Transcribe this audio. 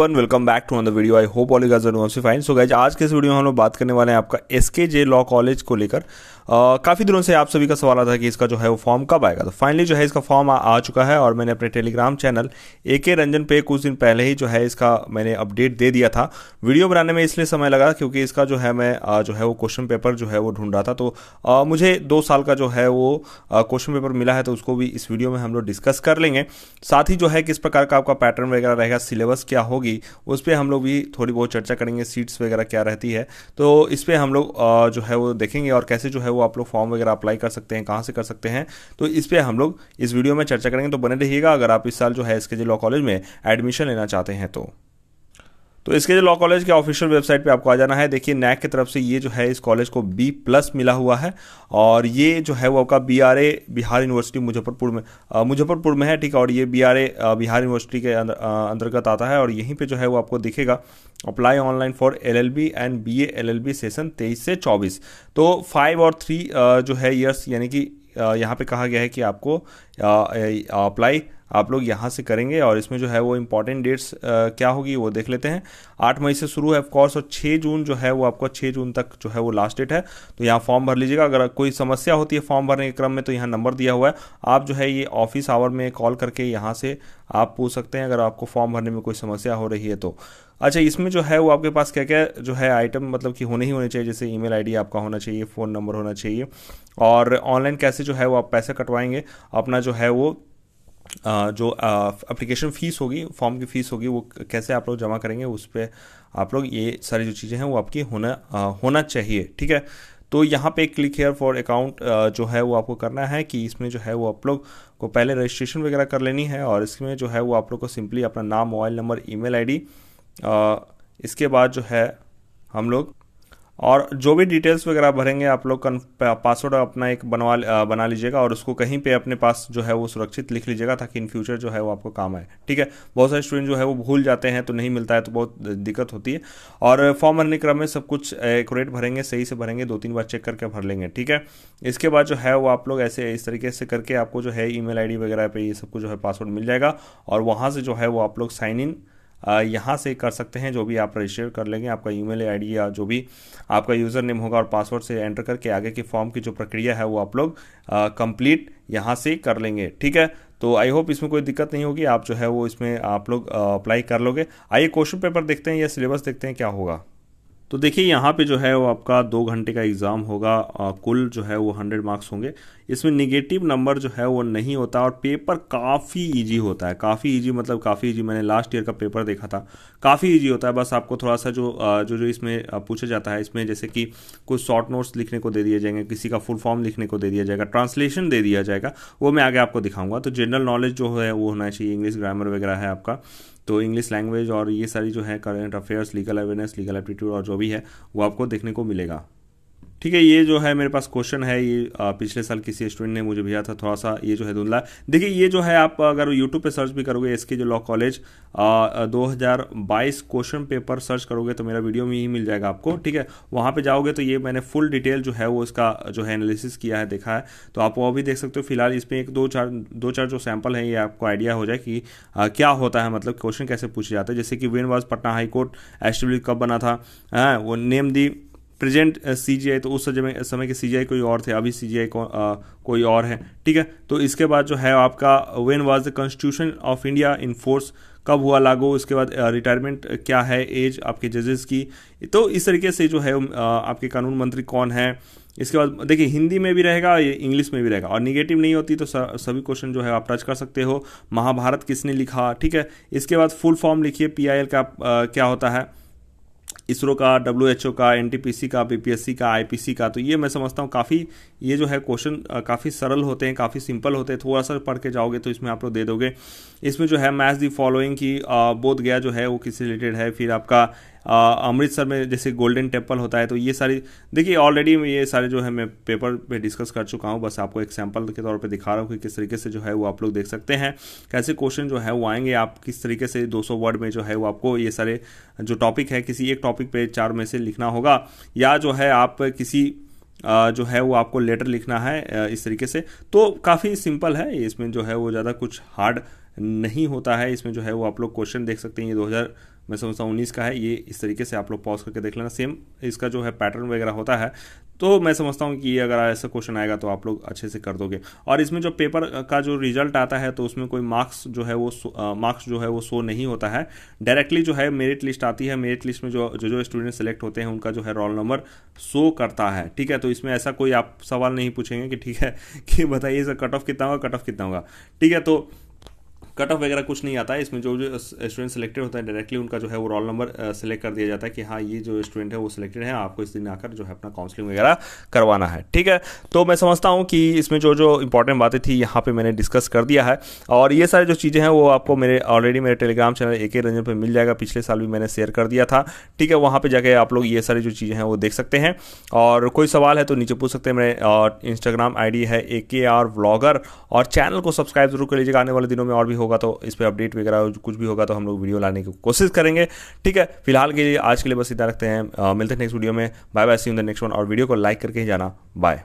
everyone welcome back to another video I hope all you guys are doing fine so guys आज के इस video में हम लोग बात करने वाले हैं आपका एसके जे लॉ कॉलेज को लेकर काफ़ी दिनों से आप सभी का सवाल आता था कि इसका जो है वो फॉर्म कब आएगा तो फाइनली जो है इसका फॉर्म आ, आ चुका है और मैंने अपने टेलीग्राम चैनल ए के रंजन पे कुछ दिन पहले ही जो है इसका मैंने अपडेट दे दिया था वीडियो बनाने में इसलिए समय लगा क्योंकि इसका जो है मैं आ, जो है वो क्वेश्चन पेपर जो है वो ढूंढ रहा था तो आ, मुझे दो साल का जो है वो क्वेश्चन पेपर मिला है तो उसको भी इस वीडियो में हम लोग डिस्कस कर लेंगे साथ ही जो है किस प्रकार का आपका पैटर्न वगैरह रहेगा सिलेबस क्या होगी होगी उस पर हम लोग भी थोड़ी बहुत चर्चा करेंगे सीट्स वगैरह क्या रहती है तो इस पर हम लोग जो है वो देखेंगे और कैसे जो है वो आप लोग फॉर्म वगैरह अप्लाई कर सकते हैं कहाँ से कर सकते हैं तो इस पर हम लोग इस वीडियो में चर्चा करेंगे तो बने रहिएगा अगर आप इस साल जो है इसके कॉलेज में एडमिशन लेना चाहते हैं तो तो इसके जो लॉ कॉलेज के ऑफिशियल वेबसाइट पे आपको आ जाना है देखिए नैक की तरफ से ये जो है इस कॉलेज को बी प्लस मिला हुआ है और ये जो है वो आपका B R A Bihar university Muzaffarpur में मुजफ्फरपुर में है ठीक है और ये B R A Bihar university के अंदर अंतर्गत आता है और यहीं पे जो है वो आपको दिखेगा apply online for L L B and B L L B session तेईस से चौबीस तो फाइव और थ्री जो है ईयर्स यानी कि यहाँ पे कहा गया है कि आपको अप्लाई आप लोग यहाँ से करेंगे और इसमें जो है वो इम्पॉर्टेंट डेट्स क्या होगी वो देख लेते हैं आठ मई से शुरू है ऑफकोर्स और छः जून जो है वो आपका छः जून तक जो है वो लास्ट डेट है तो यहाँ फॉर्म भर लीजिएगा अगर कोई समस्या होती है फॉर्म भरने के क्रम में तो यहाँ नंबर दिया हुआ है आप जो है ये ऑफिस आवर में कॉल करके यहाँ से आप पूछ सकते हैं अगर आपको फॉर्म भरने में कोई समस्या हो रही है तो अच्छा इसमें जो है वो आपके पास क्या क्या जो है आइटम मतलब कि होने ही होने चाहिए जैसे ईमेल आईडी आपका होना चाहिए फ़ोन नंबर होना चाहिए और ऑनलाइन कैसे जो है वो आप पैसे कटवाएंगे अपना जो है वो जो अप्लीकेशन फ़ीस होगी फॉर्म की फ़ीस होगी वो कैसे आप लोग जमा करेंगे उस पर आप लोग ये सारी जो चीज़ें हैं वो आपकी होना होना चाहिए ठीक है तो यहाँ पे क्लिक हेयर फॉर अकाउंट जो है वो आपको करना है कि इसमें जो है वो आप लोग को पहले रजिस्ट्रेशन वगैरह कर लेनी है और इसमें जो है वो आप लोग को सिंपली अपना नाम मोबाइल नंबर ईमेल आईडी इसके बाद जो है हम लोग और जो भी डिटेल्स वगैरह भरेंगे आप लोग पासवर्ड अपना एक बनवा बना लीजिएगा और उसको कहीं पे अपने पास जो है वो सुरक्षित लिख लीजिएगा ताकि इन फ्यूचर जो है वो आपको काम आए ठीक है बहुत सारे स्टूडेंट जो है वो भूल जाते हैं तो नहीं मिलता है तो बहुत दिक्कत होती है और फॉर्म भरने क्रम में सब कुछ एकट भरेंगे सही से भरेंगे दो तीन बार चेक करके भर लेंगे ठीक है इसके बाद जो है वो आप लोग ऐसे इस तरीके से करके आपको जो है ई मेल वगैरह पर ये सबको जो है पासवर्ड मिल जाएगा और वहाँ से जो है वो आप लोग साइन इन यहाँ से कर सकते हैं जो भी आप रजिस्टर कर लेंगे आपका ई मेल या जो भी आपका यूज़र नेम होगा और पासवर्ड से एंटर करके आगे की फॉर्म की जो प्रक्रिया है वो आप लोग कंप्लीट यहाँ से कर लेंगे ठीक है तो आई होप इसमें कोई दिक्कत नहीं होगी आप जो है वो इसमें आप लोग अप्लाई कर लोगे आइए क्वेश्चन पेपर देखते हैं या सिलेबस देखते हैं क्या होगा तो देखिए यहाँ पे जो है वो आपका दो घंटे का एग्ज़ाम होगा आ, कुल जो है वो हंड्रेड मार्क्स होंगे इसमें निगेटिव नंबर जो है वो नहीं होता और पेपर काफ़ी इजी होता है काफ़ी इजी मतलब काफ़ी इजी मैंने लास्ट ईयर का पेपर देखा था काफ़ी इजी होता है बस आपको थोड़ा सा जो जो जो इसमें पूछा जाता है इसमें जैसे कि कुछ शॉर्ट नोट्स लिखने को दे दिए जाएंगे किसी का फुल फॉर्म लिखने को दे दिया जाएगा ट्रांसलेशन दे दिया जाएगा वो मैं आगे आपको दिखाऊंगा तो जनरल नॉलेज जो है वो होना चाहिए इंग्लिश ग्रामर वगैरह है आपका तो इंग्लिश लैंग्वेज और ये सारी जो है current affairs legal awareness legal aptitude और जो भी है वो आपको देखने को मिलेगा ठीक है ये जो है मेरे पास क्वेश्चन है ये आ, पिछले साल किसी स्टूडेंट ने मुझे भेजा था थोड़ा सा ये जो है धुंधला देखिए ये जो है आप अगर यूट्यूब पे सर्च भी करोगे एस के जो लॉ कॉलेज दो हज़ार बाईस क्वेश्चन पेपर सर्च करोगे तो मेरा वीडियो में ही मिल जाएगा आपको ठीक है वहाँ पे जाओगे तो ये मैंने फुल डिटेल जो है वो इसका जो है एनालिसिस किया है देखा है तो आप वो भी देख सकते हो फिलहाल इसमें एक दो चार दो चार जो सैंपल हैं ये आपको आइडिया हो जाए कि क्या होता है मतलब क्वेश्चन कैसे पूछे जाते हैं जैसे कि वेन वॉज पटना हाईकोर्ट एस कब बना था हाँ, वो नेम दी प्रेजेंट सी तो उस समय समय के सी कोई और थे अभी सी को, आ, कोई और है ठीक है तो इसके बाद जो है आपका when was the constitution of India in force कब हुआ लागू उसके बाद रिटायरमेंट क्या है एज आपके जजेस की तो इस तरीके से जो है आपके कानून मंत्री कौन है इसके बाद देखिए हिंदी में भी रहेगा इंग्लिश में भी रहेगा और निगेटिव नहीं होती तो सभी क्वेश्चन जो है आप टच कर सकते हो महाभारत किसने लिखा ठीक है इसके बाद फुल फॉर्म लिखिए पी का आ, क्या होता है इसरो का डब्ल्यू का एन का बी का आई का तो ये मैं समझता हूँ काफ़ी ये जो है क्वेश्चन काफ़ी सरल होते हैं काफ़ी सिंपल होते हैं थोड़ा सा पढ़ के जाओगे तो इसमें आप लोग दे दोगे इसमें जो है मैथ दी फॉलोइंग की बोध गया जो है वो किससे रिलेटेड है फिर आपका अमृतसर में जैसे गोल्डन टेम्पल होता है तो ये सारी देखिए ऑलरेडी ये सारे जो है मैं पेपर पे डिस्कस कर चुका हूँ बस आपको एग्जाम्पल के तौर पर दिखा रहा हूँ कि किस तरीके से जो है वो आप लोग देख सकते हैं कैसे क्वेश्चन जो है वो आएंगे आप किस तरीके से 200 वर्ड में जो है वो आपको ये सारे जो टॉपिक है किसी एक टॉपिक पे चार में से लिखना होगा या जो है आप किसी जो है वो आपको लेटर लिखना है इस तरीके से तो काफ़ी सिंपल है इसमें जो है वो ज़्यादा कुछ हार्ड नहीं होता है इसमें जो है वो आप लोग क्वेश्चन देख सकते हैं ये 2000 मैं समझता हूँ उन्नीस का है ये इस तरीके से आप लोग पॉज करके देख लेना सेम इसका जो है पैटर्न वगैरह होता है तो मैं समझता हूँ कि ये अगर ऐसा क्वेश्चन आएगा तो आप लोग अच्छे से कर दोगे और इसमें जो पेपर का जो रिजल्ट आता है तो उसमें कोई मार्क्स जो है वो मार्क्स जो है वो शो नहीं होता है डायरेक्टली जो है मेरिट लिस्ट आती है मेरिट लिस्ट में जो जो जो स्टूडेंट सेलेक्ट होते हैं उनका जो है रोल नंबर शो करता है ठीक है तो इसमें ऐसा कोई आप सवाल नहीं पूछेंगे कि ठीक है कि बताइए सर कट ऑफ कितना होगा कट ऑफ कितना होगा ठीक है तो कट ऑफ वगैरह कुछ नहीं आता है इसमें जो जो स्टूडेंट सिलेक्टेड होता है डायरेक्टली उनका जो है वो रोल नंबर सेलेक्ट कर दिया जाता है कि हाँ ये जो स्टूडेंट है वो सिलेक्टेड है आपको इस दिन आकर जो है अपना काउंसलिंग वगैरह करवाना है ठीक है तो मैं समझता हूँ कि इसमें जो जो इंपॉर्टेंट बातें थी यहाँ पर मैंने डिस्कस कर दिया है और ये सारी जो चीज़ें हैं वो आपको मेरे ऑलरेडी मेरे टेलीग्राम चैनल ए के रंजन पर मिल जाएगा पिछले साल भी मैंने शेयर कर दिया था ठीक है वहाँ पर जाके आप लोग ये सारी जो चीज़ें हैं वो देख सकते हैं और कोई सवाल है तो नीचे पूछ सकते हैं मेरे इंस्टाग्राम आई है ए के आर ब्लॉगर और चैनल को सब्सक्राइब जरूर कर लीजिएगा आने वाले दिनों में और भी होगा तो इस पर अपडेट वगैरह कुछ भी होगा तो हम लोग वीडियो लाने की कोशिश करेंगे ठीक है फिलहाल के लिए आज के लिए बस इतना रखते हैं मिलते हैं नेक्स्ट वीडियो में bye bye see in the next one और वीडियो को लाइक करके ही जाना बाय